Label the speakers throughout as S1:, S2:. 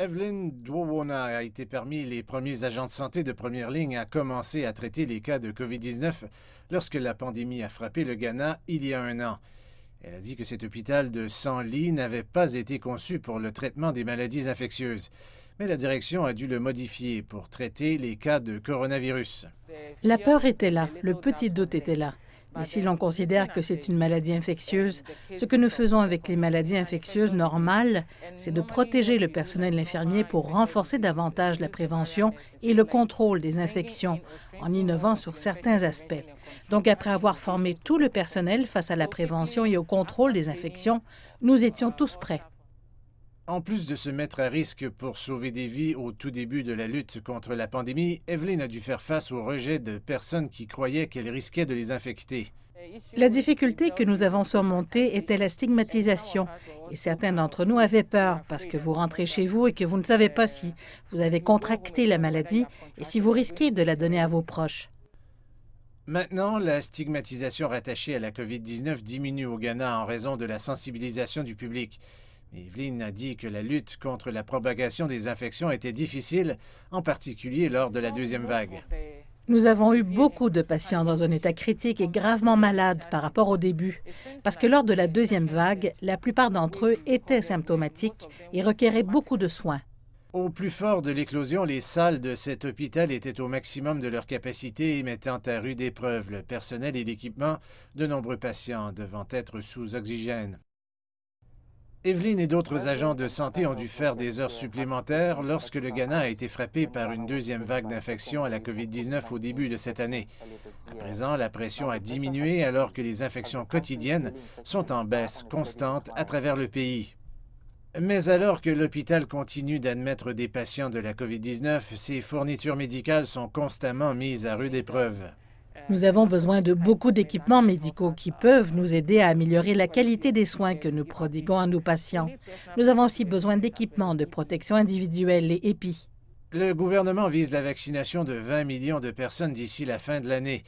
S1: Evelyn Dwowona a été parmi les premiers agents de santé de première ligne à commencer à traiter les cas de COVID-19 lorsque la pandémie a frappé le Ghana il y a un an. Elle a dit que cet hôpital de 100 lits n'avait pas été conçu pour le traitement des maladies infectieuses, mais la direction a dû le modifier pour traiter les cas de coronavirus.
S2: La peur était là, le petit doute était là. Mais bah, si l'on considère que c'est une maladie infectieuse, ce que nous faisons avec les maladies infectieuses normales, c'est de protéger le personnel infirmier pour renforcer davantage la prévention et le contrôle des infections en innovant sur certains aspects. Donc, après avoir formé tout le personnel face à la prévention et au contrôle des infections, nous étions tous prêts.
S1: En plus de se mettre à risque pour sauver des vies au tout début de la lutte contre la pandémie, Evelyn a dû faire face au rejet de personnes qui croyaient qu'elle risquait de les infecter.
S2: La difficulté que nous avons surmontée était la stigmatisation. Et certains d'entre nous avaient peur parce que vous rentrez chez vous et que vous ne savez pas si vous avez contracté la maladie et si vous risquez de la donner à vos proches.
S1: Maintenant, la stigmatisation rattachée à la COVID-19 diminue au Ghana en raison de la sensibilisation du public. Evelyne a dit que la lutte contre la propagation des infections était difficile, en particulier lors de la deuxième vague.
S2: Nous avons eu beaucoup de patients dans un état critique et gravement malades par rapport au début, parce que lors de la deuxième vague, la plupart d'entre eux étaient symptomatiques et requéraient beaucoup de soins.
S1: Au plus fort de l'éclosion, les salles de cet hôpital étaient au maximum de leur capacité mettant à rude épreuve le personnel et l'équipement. De nombreux patients devant être sous oxygène. Evelyn et d'autres agents de santé ont dû faire des heures supplémentaires lorsque le Ghana a été frappé par une deuxième vague d'infection à la COVID-19 au début de cette année. À présent, la pression a diminué alors que les infections quotidiennes sont en baisse constante à travers le pays. Mais alors que l'hôpital continue d'admettre des patients de la COVID-19, ses fournitures médicales sont constamment mises à rude épreuve.
S2: Nous avons besoin de beaucoup d'équipements médicaux qui peuvent nous aider à améliorer la qualité des soins que nous prodiguons à nos patients. Nous avons aussi besoin d'équipements de protection individuelle, et épi.
S1: Le gouvernement vise la vaccination de 20 millions de personnes d'ici la fin de l'année.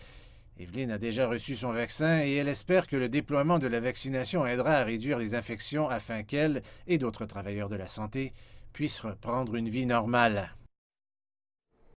S1: Evelyne a déjà reçu son vaccin et elle espère que le déploiement de la vaccination aidera à réduire les infections afin qu'elle et d'autres travailleurs de la santé puissent reprendre une vie normale.